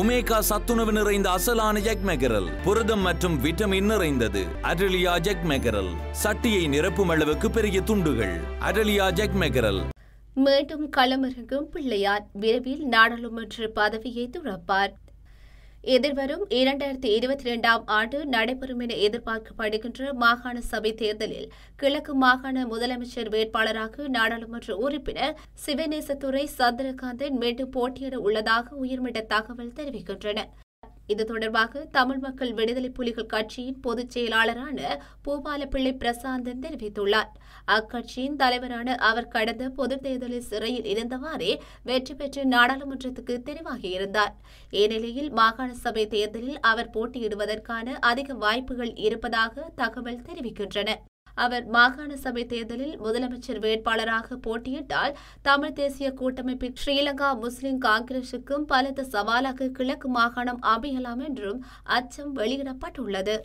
omega சத்துணவு நிறைந்த அசலான ஜெக் mackerel புரதம் மற்றும் விட்டமின் நிறைந்தது அடலியா ஜெக் மெகரல் சட்டியை நிரப்பும் அளவுக்கு பெரிய துண்டுகள் அடலியா ஜெக் மெகரல் மீண்டும் களமிறங்கும் பிள்ளையார் விரைவில் நாடாளுமன்ற பதவியை துறப்பார் எதிர்வரும் இரண்டாயிரத்தி இருபத்தி இரண்டாம் ஆண்டு நடைபெறும் என எதிர்பார்க்கப்படுகின்ற மாகாண சபை தேர்தலில் கிழக்கு மாகாண முதலமைச்சர் வேட்பாளராக நாடாளுமன்ற உறுப்பினர் சிவநேசத்துறை சந்திரகாந்தன் மீண்டும் போட்டியிட உள்ளதாக உயர்மட்ட தகவல் தெரிவிக்கின்றன இது தொடர்பாக தமிழ் மக்கள் விடுதலை புலிகள் கட்சியின் பொதுச் செயலாளரான பூபாலப்பிள்ளை பிரசாந்தன் தெரிவித்துள்ளார் அக்கட்சியின் தலைவரான அவர் கடந்த பொதுத் தேர்தலில் சிறையில் இருந்தவாறே வெற்றி பெற்று நாடாளுமன்றத்துக்கு தெரிவாகியிருந்தார் இந்நிலையில் மாகாண சபை தேர்தலில் அவர் போட்டியிடுவதற்கான அதிக வாய்ப்புகள் இருப்பதாக தகவல் தெரிவிக்கின்றன அவர் மாகாண சபை தேர்தலில் முதலமைச்சர் வேட்பாளராக போட்டியிட்டால் தமிழ் தேசிய கூட்டமைப்பின் ஸ்ரீலங்கா முஸ்லிம் காங்கிரசுக்கும் பலத்த சவாலாக கிழக்கு மாகாணம் அமையலாம் என்றும் அச்சம் வெளியிடப்பட்டுள்ளது